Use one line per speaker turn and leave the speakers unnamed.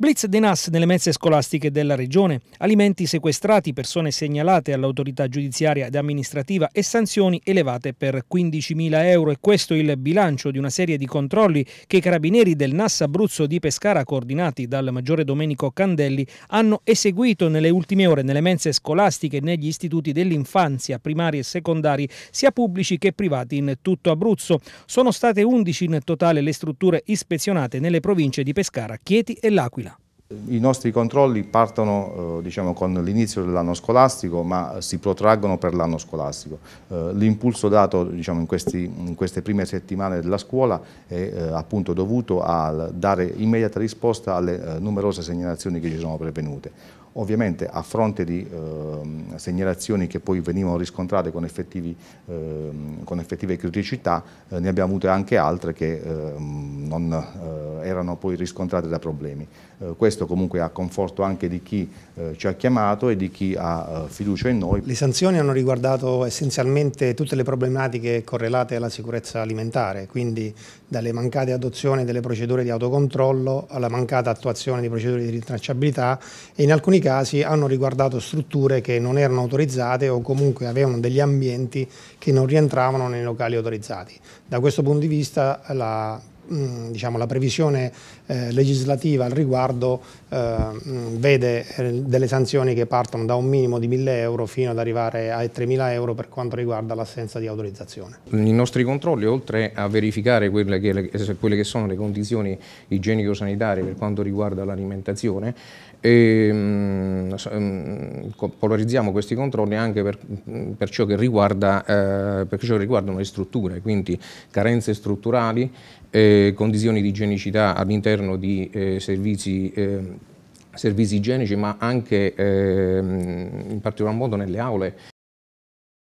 Blitz dei NAS nelle mense scolastiche della regione, alimenti sequestrati, persone segnalate all'autorità giudiziaria ed amministrativa e sanzioni elevate per 15.000 euro. E questo il bilancio di una serie di controlli che i carabinieri del NAS Abruzzo di Pescara, coordinati dal maggiore Domenico Candelli, hanno eseguito nelle ultime ore nelle mense scolastiche e negli istituti dell'infanzia, primari e secondari, sia pubblici che privati in tutto Abruzzo. Sono state 11 in totale le strutture ispezionate nelle province di Pescara, Chieti e L'Aquila.
I nostri controlli partono eh, diciamo, con l'inizio dell'anno scolastico ma si protraggono per l'anno scolastico. Eh, l'impulso dato diciamo, in, questi, in, queste prime settimane della scuola è eh, appunto dovuto a dare immediata risposta alle numerose segnalazioni che ci sono prevenute ovviamente a fronte di eh, segnalazioni che poi venivano riscontrate con, effettivi, eh, con effettive criticità, eh, ne abbiamo avute anche altre che ehm, non erano poi riscontrate da problemi. Eh, questo comunque a conforto anche di chi eh, ci ha chiamato e di chi ha eh, fiducia in noi.
Le sanzioni hanno riguardato essenzialmente tutte le problematiche correlate alla sicurezza alimentare, quindi dalle mancate adozioni delle procedure di autocontrollo alla mancata attuazione di procedure di rintracciabilità e in alcuni casi hanno riguardato strutture che non erano autorizzate o comunque avevano degli ambienti che non rientravano nei locali autorizzati. Da questo punto di vista la diciamo, la previsione eh, legislativa al riguardo eh, vede eh, delle sanzioni che partono da un minimo di 1.000 euro fino ad arrivare ai 3.000 euro per quanto riguarda l'assenza di autorizzazione.
I nostri controlli, oltre a verificare quelle che, le, quelle che sono le condizioni igienico-sanitarie per quanto riguarda l'alimentazione, ehm, Ehm, polarizziamo questi controlli anche per, per, ciò riguarda, eh, per, ciò che riguardano le strutture, quindi carenze strutturali, eh, condizioni di igienicità all'interno di eh, servizi servizi igienici ma anche ehm, in particolar modo nelle aule